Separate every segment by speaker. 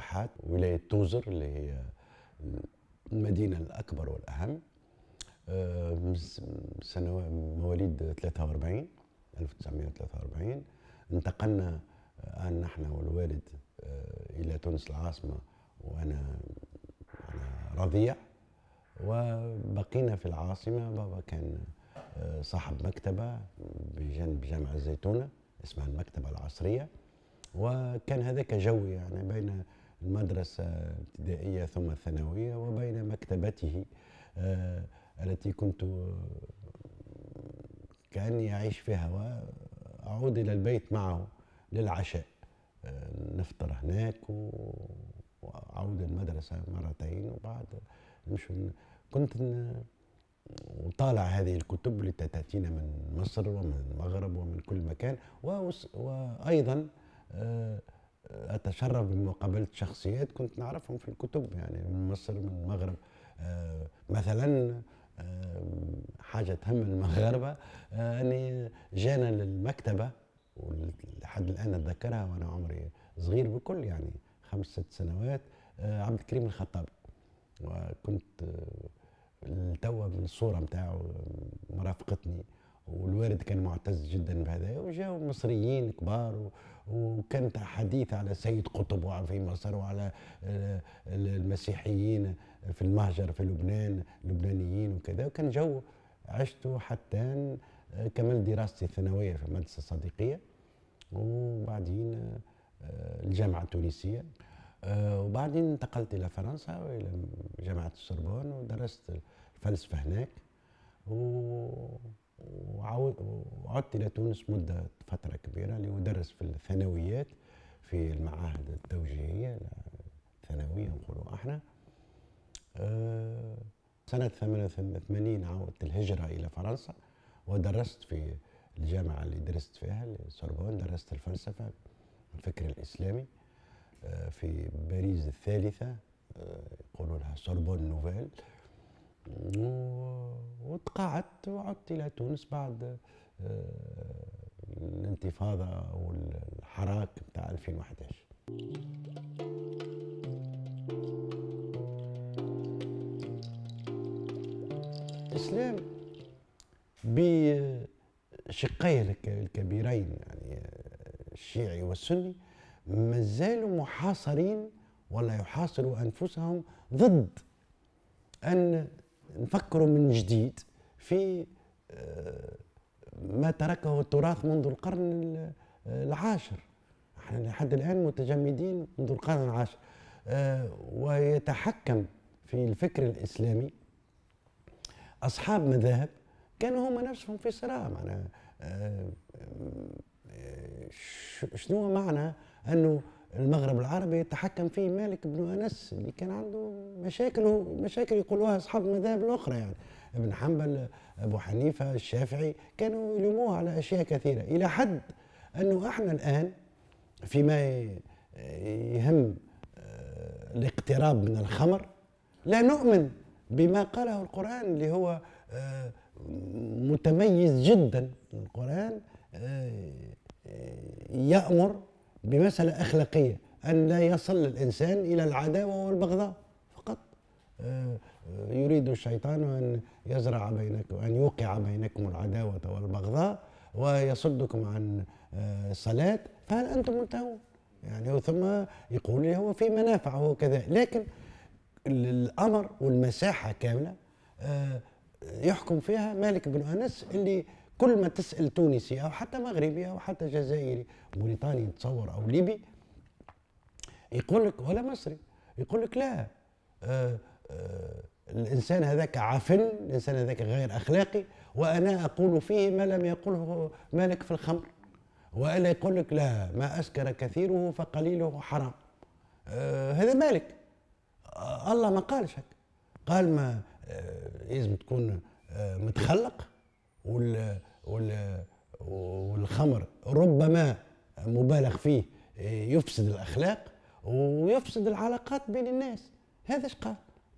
Speaker 1: الواحات ولاية توزر اللي هي المدينة الأكبر والأهم آه، سنوات مواليد 43 1943 انتقلنا آه، أن نحن والوالد آه، إلى تونس العاصمة وأنا أنا رضيع وبقينا في العاصمة بابا كان صاحب مكتبة بجنب جامع الزيتونة اسمها المكتبة العصرية وكان هذاك جو يعني بين المدرسة الابتدائية ثم الثانوية وبين مكتبته آه، التي كنت آه، كأني أعيش فيها وأعود إلى البيت معه للعشاء آه، نفطر هناك وأعود المدرسة مرتين وبعد نمشي كنت وطالع هذه الكتب التي تأتينا من مصر ومن المغرب ومن كل مكان وأيضا اتشرف بمقابله شخصيات كنت نعرفهم في الكتب يعني من مصر من المغرب آه، مثلا آه، حاجه تهم المغاربه آه، اني جانا للمكتبه ولحد الان اتذكرها وانا عمري صغير بكل يعني خمس ست سنوات عبد الكريم الخطاب وكنت للتو من الصوره نتاعو مرافقتني والوالد كان معتز جدا بهذا وجاءوا مصريين كبار وكانت حديث على سيد قطب في مصر وعلى آه، المسيحيين في المهجر في لبنان لبنانيين وكذا وكان جو عشته حتى آه، كملت دراستي الثانويه في مدرسه الصديقيه وبعدين آه، الجامعه التونسيه وبعدين انتقلت الى فرنسا والى جامعه السربون ودرست الفلسفه هناك و وعدت إلى تونس مدة فترة كبيرة لأدرس في الثانويات في المعاهد التوجيهية الثانوية نقولوا احنا آه، سنة 88 عودت الهجرة إلى فرنسا ودرست في الجامعة اللي درست فيها السوربون درست الفلسفة الفكر الإسلامي آه، في باريس الثالثة آه، يقولوا لها سوربون نوفيل وتقاعدت وعدت إلى تونس بعد آه، الانتفاضه او الحراك بتاع 2011 الاسلام بشقيه الكبيرين يعني الشيعي والسني ما زالوا محاصرين ولا يحاصروا انفسهم ضد ان نفكروا من جديد في آه، ما تركه التراث منذ القرن العاشر احنا لحد الان متجمدين منذ القرن العاشر آه، ويتحكم في الفكر الاسلامي اصحاب مذاهب كانوا هم نفسهم في صراع معنا آه، آه، شنو معنى انه المغرب العربي يتحكم فيه مالك بن انس اللي كان عنده مشاكل مشاكل يقولوها اصحاب المذاهب الاخرى يعني ابن حنبل أبو حنيفة الشافعي كانوا يلوموه على أشياء كثيرة إلى حد أنه إحنا الآن فيما يهم آه، الاقتراب من الخمر لا نؤمن بما قاله القرآن اللي هو آه، متميز جدا القرآن آه، يأمر بمسألة أخلاقية أن لا يصل الإنسان إلى العداوة والبغضاء فقط يريد الشيطان أن يزرع بينكم أن يوقع بينكم العداوة والبغضاء ويصدكم عن آه، الصلاة فهل أنتم منتهون يعني ثم يقول لي هو في منافع وهو كذا لكن الأمر والمساحة كاملة آه، يحكم فيها مالك بن أنس اللي كل ما تسأل تونسي أو حتى مغربي أو حتى جزائري موريتاني تصور أو ليبي يقول لك ولا مصري يقول لك لا آآ آه، آآ الانسان هذاك عفن الانسان هذاك غير اخلاقي وانا اقول فيه ما لم يقله مالك في الخمر والا يقول لك لا ما اسكر كثيره فقليله حرام آه هذا مالك آه الله ما قالش هكا قال ما آه، لازم آه تكون آه متخلق وال وال والخمر ربما مبالغ فيه آه، يفسد الاخلاق ويفسد العلاقات بين الناس هذا اش قال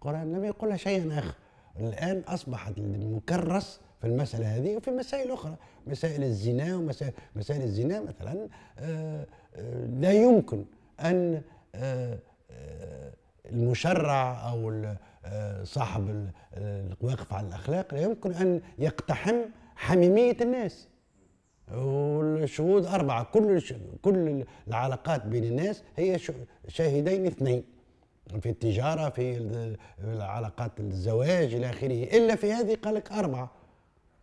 Speaker 1: القرآن لم يقولها شيئا آخر الآن أصبحت المكرس في المسألة هذه وفي مسائل أخرى مسائل الزنا ومسائل مسائل الزنا مثلا آه، آه، لا يمكن أن آه، المشرع أو صاحب الواقف على الأخلاق لا يمكن أن يقتحم حميمية الناس والشهود أربعة كل كل العلاقات بين الناس هي شاهدين اثنين في التجارة في العلاقات الزواج إلى آخره إلا في هذه قالك أربعة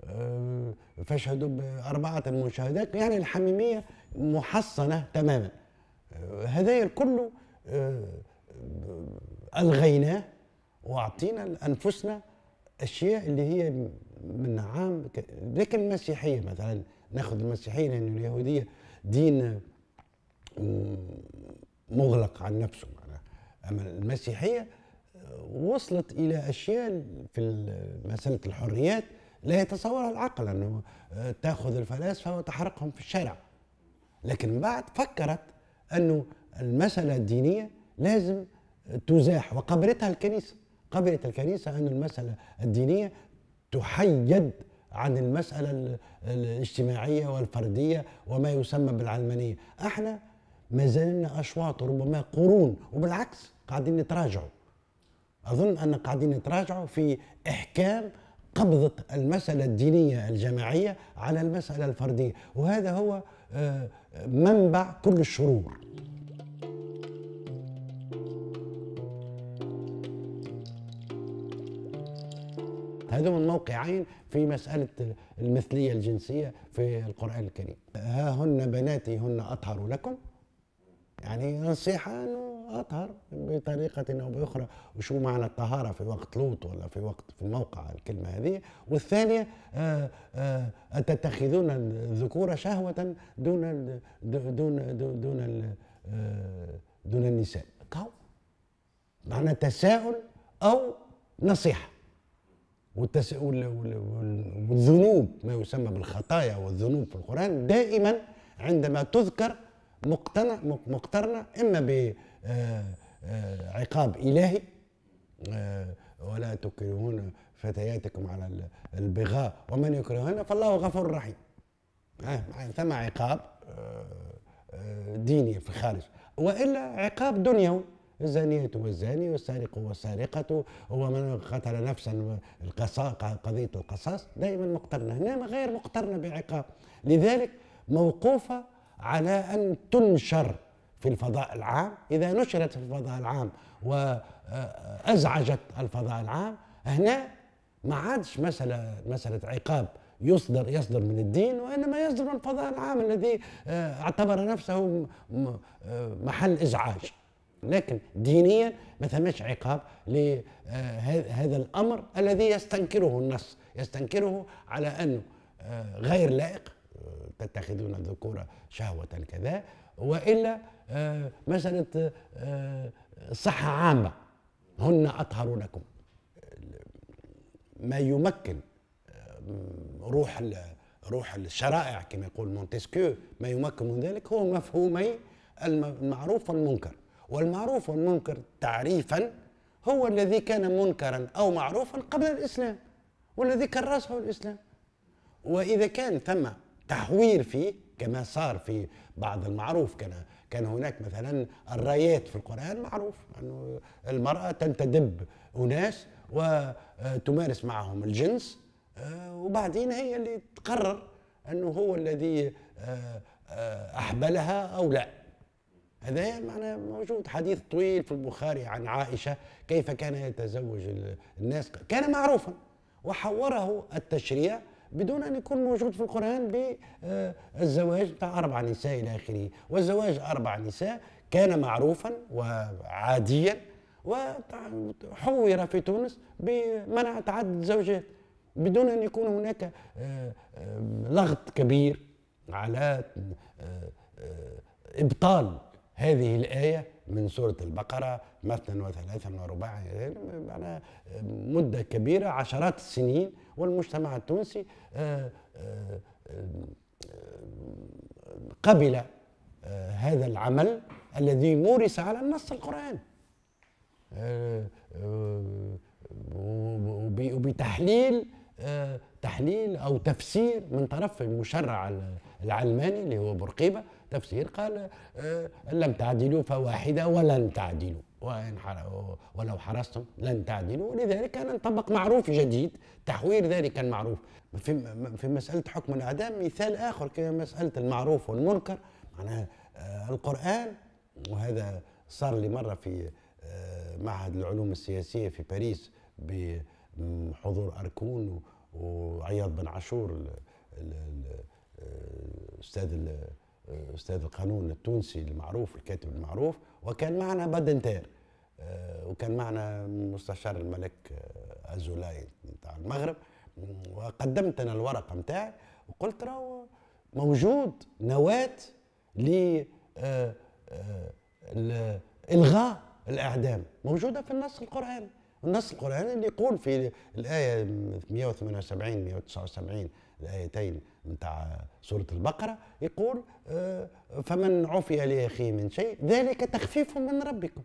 Speaker 1: أه، فاشهدوا بأربعة المشاهدات يعني الحميمية محصنة تماما أه، هذا كله أه، ألغيناه وأعطينا أنفسنا أشياء اللي هي من عام لكن المسيحية مثلا ناخذ المسيحية لأن اليهودية دين مغلق عن نفسه أما المسيحية وصلت إلى أشياء في مسألة الحريات لا يتصورها العقل أنه آه، تأخذ الفلاسفة وتحرقهم في الشارع لكن بعد فكرت أنه المسألة الدينية لازم تزاح وقبلتها الكنيسة قبلت الكنيسة أن المسألة الدينية تحيد عن المسألة الاجتماعية والفردية وما يسمى بالعلمانية احنا ما زالنا اشواط ربما قرون وبالعكس قاعدين نتراجعوا اظن ان قاعدين نتراجعوا في احكام قبضه المساله الدينيه الجماعيه على المساله الفرديه وهذا هو آه، منبع كل الشرور هذا من موقعين في مسألة المثلية الجنسية في القرآن الكريم ها هن بناتي هن أطهر لكم يعني نصيحة أنه أطهر بطريقة أو بأخرى وشو معنى الطهارة في وقت لوط ولا في وقت في موقع الكلمة هذه والثانية أتتخذون آه، آه، الذكور شهوة دون دون دون دون, آه، دون النساء كاو معنى تساؤل أو نصيحة والتساؤل والذنوب ما يسمى بالخطايا والذنوب في القرآن دائما عندما تذكر مقتنع مقترنه اما بعقاب آه، آه، الهي آه، ولا تكرهون فتياتكم على البغاء ومن يكرهن فالله غفور رحيم ثم عقاب ديني في الخارج والا عقاب دنيوي الزانية والزاني والسارق والسارقة ومن قتل نفسا قضية القصاص دائما مقترنة هنا غير مقترنة بعقاب لذلك موقوفة على أن تنشر في الفضاء العام إذا نشرت في الفضاء العام وأزعجت الفضاء العام هنا ما عادش مسألة مسألة عقاب يصدر يصدر من الدين وإنما يصدر من الفضاء العام الذي آه، اعتبر نفسه آه، محل إزعاج لكن دينيا ما ثماش عقاب لهذا آه، الأمر الذي يستنكره النص يستنكره على أنه غير لائق تتخذون الذكور شهوة كذا وإلا آه، مسألة آه، صحة عامة هن أطهر لكم ما يمكن آه، روح روح الشرائع كما يقول مونتسكيو ما يمكن من ذلك هو مفهومي المعروف والمنكر والمعروف والمنكر تعريفا هو الذي كان منكرا او معروفا قبل الاسلام والذي كرسه الاسلام واذا كان ثم تحوير فيه كما صار في بعض المعروف كان كان هناك مثلا الرايات في القرآن معروف أنه المرأة تنتدب أناس وتمارس معهم الجنس آه، وبعدين هي اللي تقرر أنه هو الذي آه، آه، أحبلها أو لا هذا معنى موجود حديث طويل في البخاري عن عائشة كيف كان يتزوج الناس كان معروفا وحوره التشريع بدون ان يكون موجود في القران بالزواج بتاع اربع نساء الى اخره والزواج اربع نساء كان معروفا وعاديا وحور في تونس بمنع تعدد الزوجات بدون ان يكون هناك آه، آه، لغط كبير على آه، ابطال هذه الايه من سوره البقره مثلا وثلاثا ورباعا يعني مدة كبيرة عشرات السنين والمجتمع التونسي آه، آه، آه، قبل هذا العمل الذي مورس على النص القرآن وبتحليل تحليل أو تفسير من طرف المشرع العلماني اللي هو برقيبة تفسير قال لم تعدلوا فواحدة ولن تعدلوا وإن ولو حرصتم لن تعدلوا لذلك نطبق معروف جديد تحويل ذلك المعروف في, في مسألة حكم الأعدام مثال آخر كمسألة المعروف والمنكر معناها آه، القرآن وهذا صار لي مرة في آه، معهد العلوم السياسية في باريس بحضور أركون وعياض بن عاشور الأستاذ آه، استاذ القانون التونسي المعروف الكاتب المعروف وكان معنا بدنتير آه، وكان معنا مستشار الملك ازولاي آه، نتاع المغرب وقدمت انا الورقه نتاعي وقلت راهو موجود نواه ل آه، الغاء الاعدام موجوده في النص القراني النص القرآني اللي يقول في الآية 178 179 الآيتين نتاع سورة البقرة يقول آه، فمن عفي لأخيه من شيء ذلك تخفيف من ربكم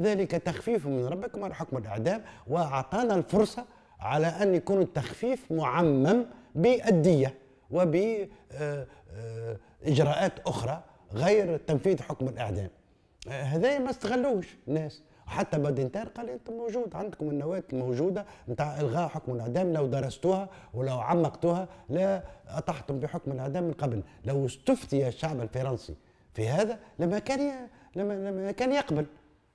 Speaker 1: ذلك تخفيف من ربكم على حكم الإعدام وأعطانا الفرصة على أن يكون التخفيف معمم بالدية وب آه، آه، اجراءات أخرى غير تنفيذ حكم الإعدام هذا ما استغلوش الناس وحتى بادنتار قال انتم موجود عندكم النواه الموجوده نتاع الغاء حكم الاعدام لو درستوها ولو عمقتوها لا اطحتم بحكم الاعدام من قبل لو استفتي الشعب الفرنسي في هذا لما كان لما, لما كان يقبل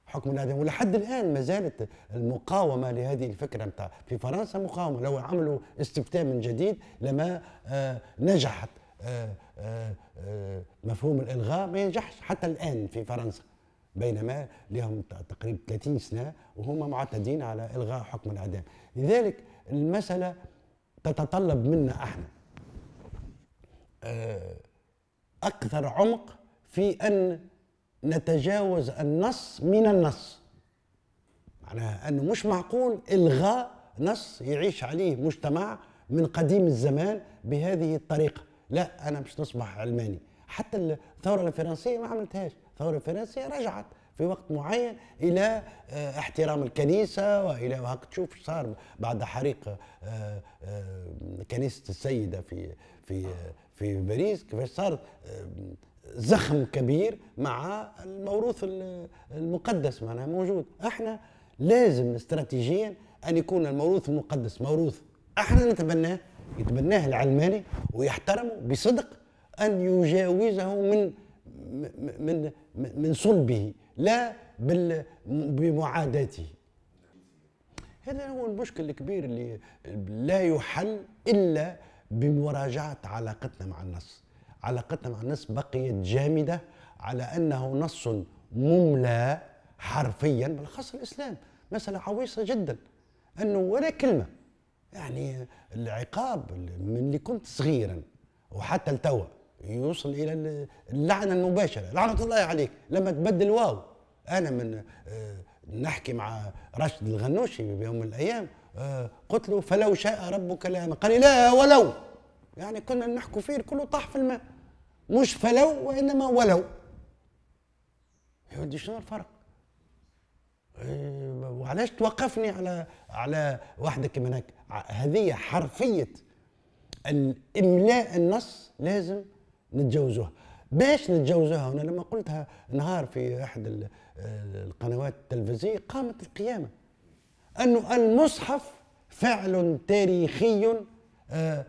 Speaker 1: حكم الاعدام ولحد الان ما زالت المقاومه لهذه الفكره نتاع في فرنسا مقاومه لو عملوا استفتاء من جديد لما آه، نجحت آه، آه، مفهوم الالغاء ما ينجحش حتى الان في فرنسا بينما لهم تقريبا 30 سنه وهم معتدين على الغاء حكم الاعدام لذلك المساله تتطلب منا احنا آه، اكثر عمق في ان نتجاوز النص من النص معناها انه مش معقول الغاء نص يعيش عليه مجتمع من قديم الزمان بهذه الطريقه لا انا مش نصبح علماني حتى الثوره الفرنسيه ما عملتهاش الثوره الفرنسيه رجعت في وقت معين الى آه، احترام الكنيسه والى وهك تشوف صار بعد حريق آه، آه، كنيسه السيده في في في باريس كيفاش صار زخم كبير مع الموروث المقدس معناها موجود احنا لازم استراتيجيا ان يكون الموروث المقدس موروث احنا نتبناه يتبناه العلماني ويحترمه بصدق أن يجاوزه من من من صلبه لا بمعاداته هذا هو المشكل الكبير اللي لا يحل إلا بمراجعة علاقتنا مع النص علاقتنا مع النص بقيت جامدة على أنه نص مملى حرفيا بالخاص الإسلام مسألة عويصة جدا أنه ولا كلمة يعني العقاب من اللي كنت صغيرا وحتى لتوا يوصل الى اللعنه المباشره لعنه الله عليك لما تبدل واو انا من آه، نحكي مع راشد الغنوشي بيوم من الايام آه، قلت له فلو شاء ربك لهم قال لي لا ولو يعني كنا نحكوا فيه كله طاح في الماء مش فلو وانما ولو يا ولدي شنو الفرق آه، وعلاش توقفني على على واحده كيما هذه حرفيه الاملاء النص لازم نتجوزوها باش نتجوزوها انا لما قلتها نهار في احد القنوات التلفزيونيه قامت القيامه انه المصحف فعل تاريخي آه، آه،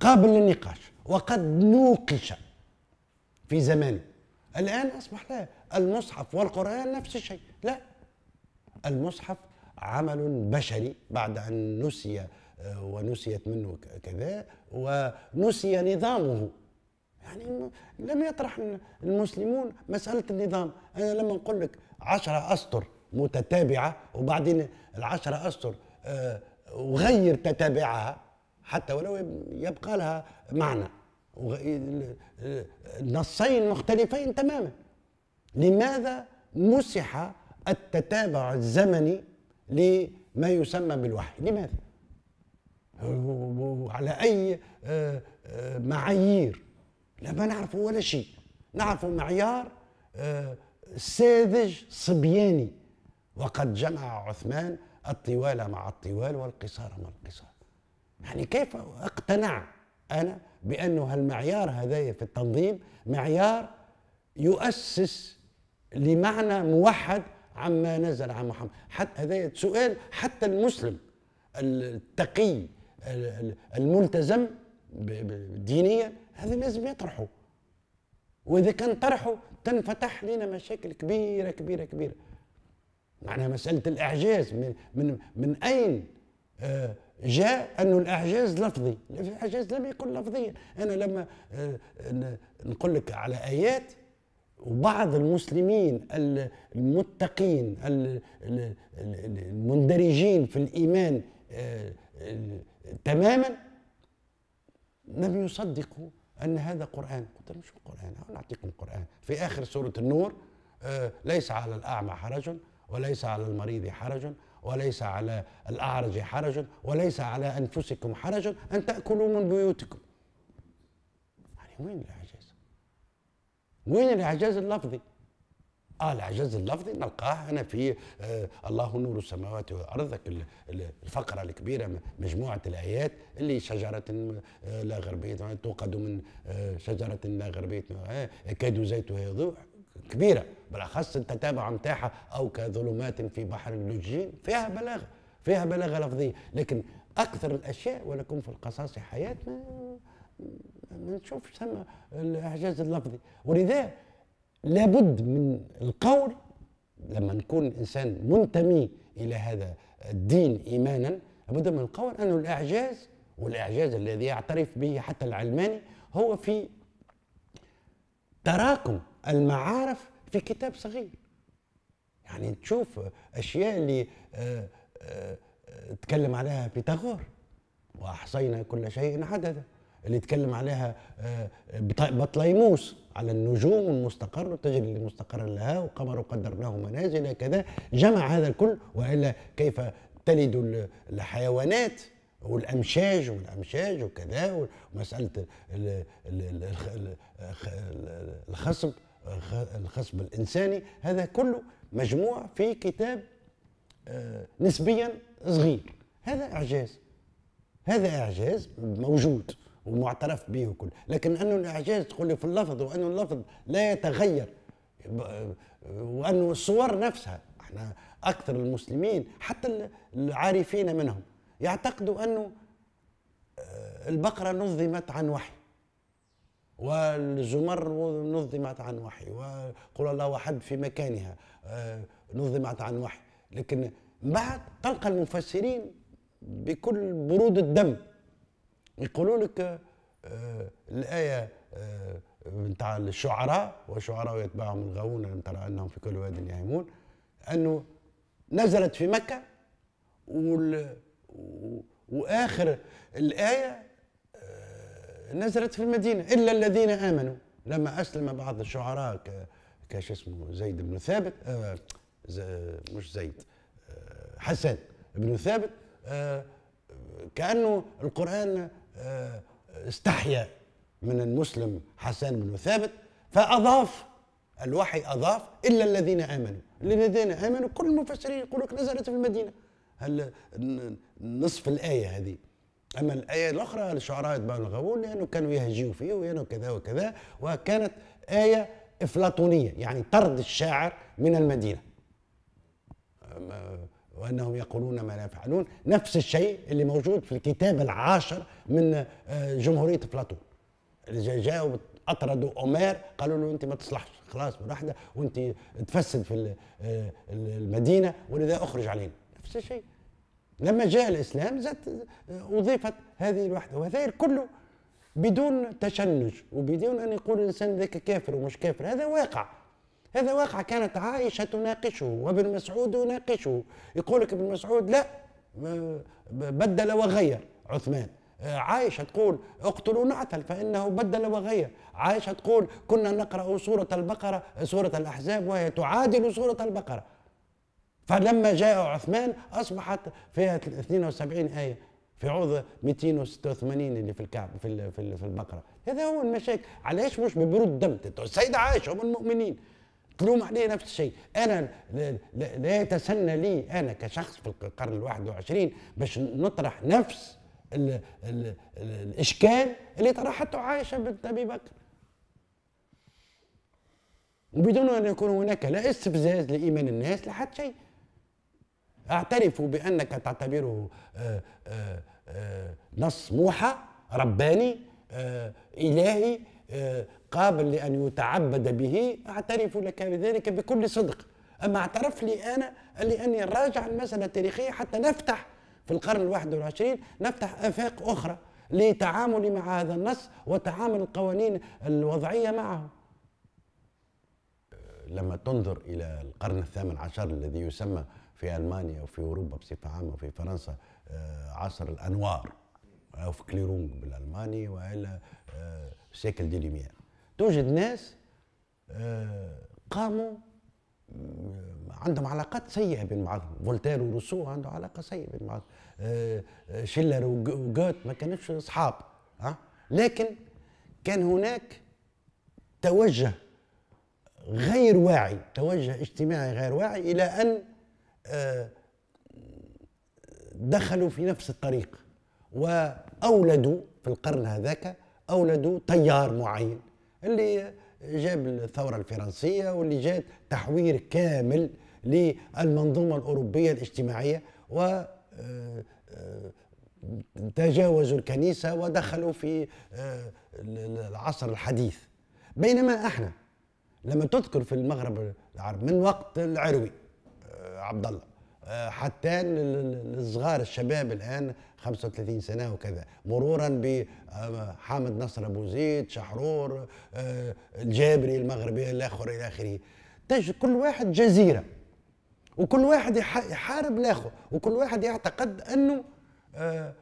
Speaker 1: قابل للنقاش وقد نوقش في زمان الان اصبح لا المصحف والقران نفس الشيء لا المصحف عمل بشري بعد ان نسي آه، ونسيت منه كذا ونسي نظامه يعني لم يطرح المسلمون مسألة النظام أنا لما نقول لك عشرة أسطر متتابعة وبعدين العشرة أسطر وغير آه، تتابعها حتى ولو يبقى لها معنى نصين مختلفين تماما لماذا مسح التتابع الزمني لما يسمى بالوحي لماذا وعلى اي آه، آه، معايير لا ما نعرفوا ولا شيء نعرفوا معيار آه، ساذج صبياني وقد جمع عثمان الطوال مع الطوال والقصار مع القصار يعني كيف اقتنع انا بانه هالمعيار هذايا في التنظيم معيار يؤسس لمعنى موحد عما نزل عن محمد حتى هذا سؤال حتى المسلم التقي الملتزم دينيا هذا لازم يطرحوا واذا كان طرحوا تنفتح لنا مشاكل كبيره كبيره كبيره معناها مساله الاعجاز من من من اين آه، جاء انه الاعجاز لفظي الاعجاز لم يكن لفظيا انا لما آه، نقول لك على ايات وبعض المسلمين المتقين المندرجين في الايمان آه، تماما لم يصدقوا ان هذا قران قلت له مش قران نعطيكم قران في اخر سوره النور آه، ليس على الاعمى حرج وليس على المريض حرج وليس على الاعرج حرج وليس على انفسكم حرج ان تاكلوا من بيوتكم يعني وين الاعجاز وين الاعجاز اللفظي اه العجز اللفظي نلقاه هنا في آه الله نور السماوات والارض الفقره الكبيره مجموعه الايات اللي شجره آه لا غربيه آه، توقد من آه شجره لا غربيه آه، يكاد زيتها يضوء كبيره بالاخص التتابع نتاعها او كظلمات في بحر اللجين فيها بلاغه فيها بلاغه لفظيه لكن اكثر الاشياء ولكم في القصاص حياه ما ما نشوفش ثم الاعجاز اللفظي ولذا لابد من القول لما نكون انسان منتمي الى هذا الدين ايمانا لابد من القول انه الاعجاز والاعجاز الذي يعترف به حتى العلماني هو في تراكم المعارف في كتاب صغير يعني تشوف اشياء اللي آه، آه، تكلم عليها بيتاغور واحصينا كل شيء عددا اللي يتكلم عليها آه، بطليموس على النجوم المستقر تجري المستقر لها وقمر قدرناه منازل كذا جمع هذا الكل والا كيف تلد الحيوانات والامشاج والامشاج وكذا ومساله الخصب الخصب الانساني هذا كله مجموع في كتاب آه، نسبيا صغير هذا اعجاز هذا اعجاز موجود ومعترف به وكل لكن انه الاعجاز تقول في اللفظ وانه اللفظ لا يتغير وانه الصور نفسها احنا اكثر المسلمين حتى العارفين منهم يعتقدوا انه آه، البقره نظمت عن وحي والزمر نظمت عن وحي وقل الله احد في مكانها آه، نظمت عن وحي لكن بعد تلقى المفسرين بكل برود الدم يقولوا لك آه، الايه آه، نتاع الشعراء والشعراء يتبعهم الغاوون ترى انهم في كل واد يهيمون انه نزلت في مكه وال... واخر الايه آه، نزلت في المدينه الا الذين امنوا لما اسلم بعض الشعراء كاش اسمه زيد بن ثابت آه ز... مش زيد آه حسن بن ثابت آه كانه القران آه، استحيا من المسلم حسان بن ثابت فأضاف الوحي أضاف إلا الذين آمنوا الذين آمنوا كل المفسرين يقول لك نزلت في المدينة هل نصف الآية هذه أما الآية الأخرى الشعراء يتبعون الغاوون لأنه كانوا يهجوا فيه ويانه كذا وكذا وكانت آية إفلاطونية يعني طرد الشاعر من المدينة وانهم يقولون ما لا يفعلون نفس الشيء اللي موجود في الكتاب العاشر من آه، جمهوريه افلاطون جاءوا اطردوا عمر قالوا له انت ما تصلحش خلاص بالراحه وانت تفسد في آه، المدينه ولذا اخرج علينا نفس الشيء لما جاء الاسلام زادت آه، اضيفت هذه الوحده وهذا كله بدون تشنج وبدون ان يقول الانسان ذاك كافر ومش كافر هذا واقع هذا واقع كانت عائشة تناقشه وابن مسعود يناقشه يقول لك ابن مسعود لا بدل وغير عثمان آه، عائشة تقول اقتلوا نعتل فإنه بدل وغير عائشة تقول كنا نقرأ سورة البقرة سورة الأحزاب وهي تعادل سورة البقرة فلما جاء عثمان أصبحت فيها 72 آية في عوض 286 اللي في الكعب في في البقره هذا هو المشاكل علاش مش ببرود دم السيده عائشه ام المؤمنين تلوم عليه نفس الشيء انا لا يتسنى لي انا كشخص في القرن الواحد وعشرين باش نطرح نفس الـ الـ الـ الاشكال اللي طرحته عائشه بنت ابي بكر وبدون ان يكون هناك لا استفزاز لايمان الناس لحد شيء اعترف بانك تعتبره آآ آه، آآ آه، آه، نص موحى رباني آآ الهي قابل لأن يتعبد به أعترف لك بذلك بكل صدق أما اعترف لي أنا لأني راجع المسألة التاريخية حتى نفتح في القرن الواحد والعشرين نفتح آفاق أخرى لتعاملي مع هذا النص وتعامل القوانين الوضعية معه لما تنظر إلى القرن الثامن عشر الذي يسمى في ألمانيا وفي أوروبا بصفة عامة وفي فرنسا آه، عصر الأنوار أو في كليرونج بالألماني وإلى آه، سيكل دي لوميير توجد ناس آه. قاموا آه، عندهم علاقات سيئه بين بعضهم فولتير وروسو عنده علاقه سيئه بين بعض آه، شيلر وجوت ما كانوش اصحاب أه؟ لكن كان هناك توجه غير واعي توجه اجتماعي غير واعي الى ان دخلوا في نفس الطريق واولدوا في القرن هذاك اولدوا تيار معين اللي جاب الثوره الفرنسيه واللي جات تحوير كامل للمنظومه الاوروبيه الاجتماعيه و آه، آه، تجاوزوا الكنيسه ودخلوا في آه، العصر الحديث بينما احنا لما تذكر في المغرب العرب من وقت العروي عبد الله حتى للصغار الشباب الان 35 سنه وكذا مرورا بحامد آه، نصر ابو زيد شحرور آه، الجابري المغربي الاخر الى اخره تجد كل واحد جزيره وكل واحد يحارب الاخر وكل واحد يعتقد انه آه،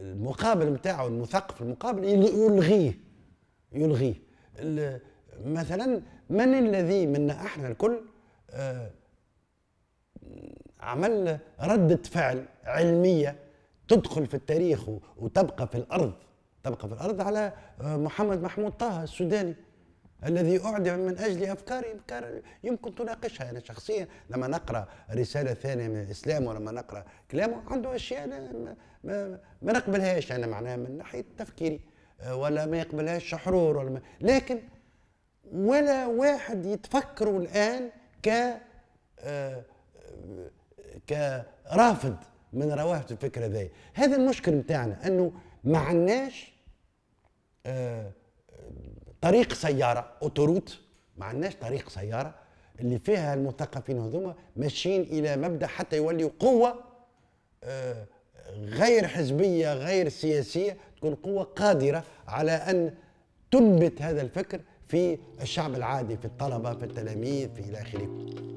Speaker 1: المقابل نتاعو المثقف المقابل يلغيه يلغيه مثلا من الذي منا احنا الكل آه، عمل ردة فعل علمية تدخل في التاريخ وتبقى في الأرض تبقى في الأرض على آه، محمد محمود طه السوداني الذي أعدم من أجل أفكار يمكن تناقشها أنا شخصيا لما نقرأ رسالة ثانية من الإسلام ولما نقرأ كلامه عنده أشياء أنا ما, ما نقبلهاش أنا معناها من ناحية تفكيري آه، ولا ما يقبلهاش شحرور ولا ما لكن ولا واحد يتفكر الآن ك آه، كرافض من روافد الفكرة ذي هذا المشكل بتاعنا أنه ما عندناش آه، طريق سيارة أوتوروت ما عندناش طريق سيارة اللي فيها المثقفين هذوما ماشيين إلى مبدأ حتى يوليوا قوة آه، غير حزبية غير سياسية تكون قوة قادرة على أن تنبت هذا الفكر في الشعب العادي في الطلبه في التلاميذ في الى اخره